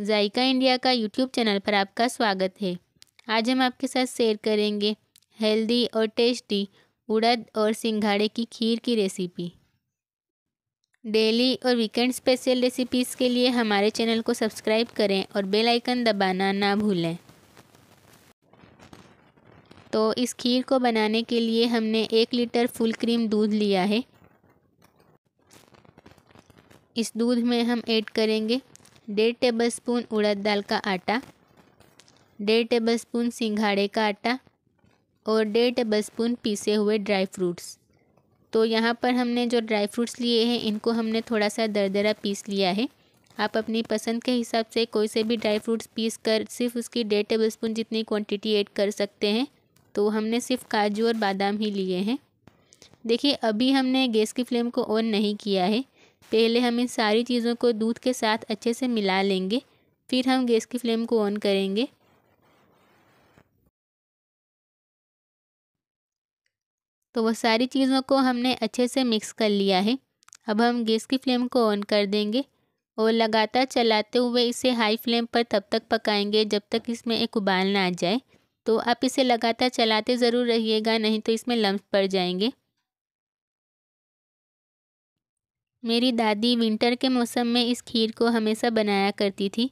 जायका India का YouTube channel पर आपका स्वागत है आज हम आपके साथ शेयर करेंगे हेल्दी और टेस्टी उड़द और सिंघाड़े की खीर की रेसिपी डेली और वीकेंड स्पेशल रेसिपीज़ के लिए हमारे चैनल को सब्सक्राइब करें और बेल आइकन दबाना ना भूलें तो इस खीर को बनाने के लिए हमने एक लीटर फुल क्रीम दूध लिया है इस दूध में हम ऐड करेंगे डेढ़ टेबल स्पून उड़द दाल का आटा डेढ़ टेबल स्पून सिंघाड़े का आटा और डेढ़ टेबल स्पून पीसे हुए ड्राई फ्रूट्स तो यहाँ पर हमने जो ड्राई फ्रूट्स लिए हैं इनको हमने थोड़ा सा दरदरा पीस लिया है आप अपनी पसंद के हिसाब से कोई से भी ड्राई फ्रूट्स पीस कर सिर्फ उसकी डेढ़ टेबल स्पून जितनी क्वांटिटी ऐड कर सकते हैं तो हमने सिर्फ काजू और बादाम ही लिए हैं देखिए अभी हमने गैस की फ्लेम को ऑन नहीं किया है पहले हम इन सारी चीज़ों को दूध के साथ अच्छे से मिला लेंगे फिर हम गैस की फ्लेम को ऑन करेंगे तो वह सारी चीज़ों को हमने अच्छे से मिक्स कर लिया है अब हम गैस की फ्लेम को ऑन कर देंगे और लगातार चलाते हुए इसे हाई फ्लेम पर तब तक पकाएंगे जब तक इसमें एक उबाल ना आ जाए तो आप इसे लगातार चलाते ज़रूर रहिएगा नहीं तो इसमें लम्ब पड़ जाएंगे मेरी दादी विंटर के मौसम में इस खीर को हमेशा बनाया करती थी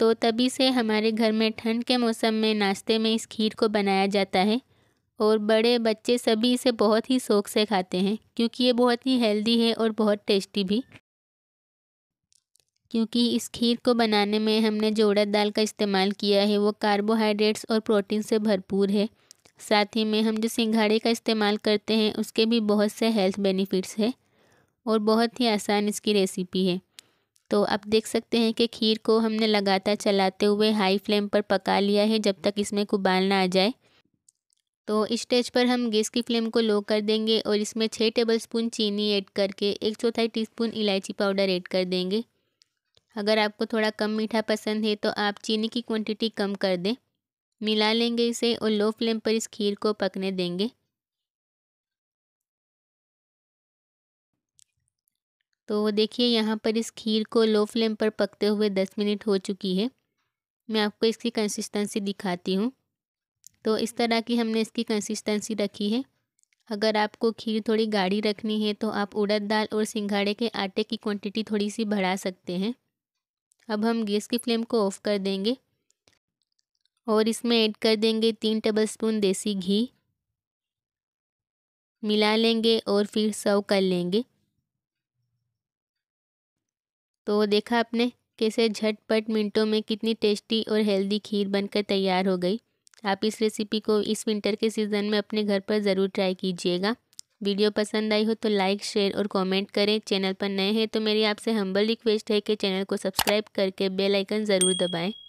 तो तभी से हमारे घर में ठंड के मौसम में नाश्ते में इस खीर को बनाया जाता है और बड़े बच्चे सभी इसे बहुत ही शौक से खाते हैं क्योंकि ये बहुत ही हेल्दी है और बहुत टेस्टी भी क्योंकि इस खीर को बनाने में हमने उड़द दाल का इस्तेमाल किया है वो कार्बोहाइड्रेट्स और प्रोटीन से भरपूर है साथ ही में हम जो सिंघाड़े का इस्तेमाल करते हैं उसके भी बहुत से हेल्थ बेनिफिट्स है और बहुत ही आसान इसकी रेसिपी है तो आप देख सकते हैं कि खीर को हमने लगातार चलाते हुए हाई फ्लेम पर पका लिया है जब तक इसमें कुबाल उबाल ना आ जाए तो इस स्टेज पर हम गैस की फ्लेम को लो कर देंगे और इसमें छः टेबल स्पून चीनी ऐड करके एक चौथाई टीस्पून इलायची पाउडर ऐड कर देंगे अगर आपको थोड़ा कम मीठा पसंद है तो आप चीनी की क्वांटिटी कम कर दें मिला लेंगे इसे और लो फ्लेम पर इस खीर को पकने देंगे तो देखिए यहाँ पर इस खीर को लो फ्लेम पर पकते हुए दस मिनट हो चुकी है मैं आपको इसकी कंसिस्टेंसी दिखाती हूँ तो इस तरह की हमने इसकी कंसिस्टेंसी रखी है अगर आपको खीर थोड़ी गाढ़ी रखनी है तो आप उड़द दाल और सिंघाड़े के आटे की क्वांटिटी थोड़ी सी बढ़ा सकते हैं अब हम गैस की फ्लेम को ऑफ़ कर देंगे और इसमें ऐड कर देंगे तीन टेबलस्पून देसी घी मिला लेंगे और फिर सर्व कर लेंगे तो देखा आपने कैसे झटपट मिनटों में कितनी टेस्टी और हेल्दी खीर बनकर तैयार हो गई आप इस रेसिपी को इस विंटर के सीज़न में अपने घर पर ज़रूर ट्राई कीजिएगा वीडियो पसंद आई हो तो लाइक शेयर और कमेंट करें चैनल पर नए हैं तो मेरी आपसे हम्बल रिक्वेस्ट है कि चैनल को सब्सक्राइब करके बेल आइकन ज़रूर दबाएं